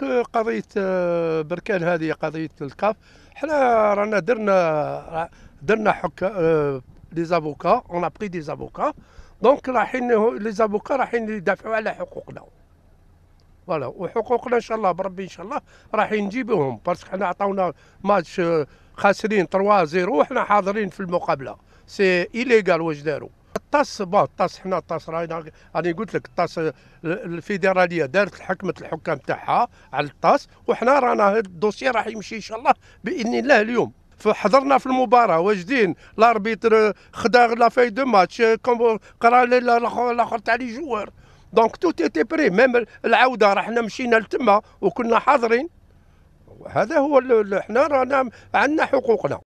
دونك قضيه آه، بركان هذه قضيه الكاف حنا رانا درنا درنا حكا لي زافوكا اون ابري دي زافوكا دونك رايحين لي زافوكا رايحين يدافعوا على حقوقنا فوالا وحقوقنا ان شاء الله بربي ان شاء الله رايحين نجيبوهم باسكو حنا عطاونا ماتش آه، خاسرين 3 0 وحنا حاضرين في المقابله سي ايليغال واش داروا الطاس بون الطاس حنا الطاس راينا راني قلت لك الطاس الفيدراليه دارت حكمه الحكام تاعها على الطاس وحنا رانا الدوسي راح يمشي ان شاء الله باذن الله اليوم فحضرنا في المباراه واجدين لاربيتر خدا لا في دو ماتش قرا الاخر تاع لي جوار دونك تو تي بري ميم العوده رحنا مشينا لتما وكنا حاضرين هذا هو حنا رانا عندنا حقوقنا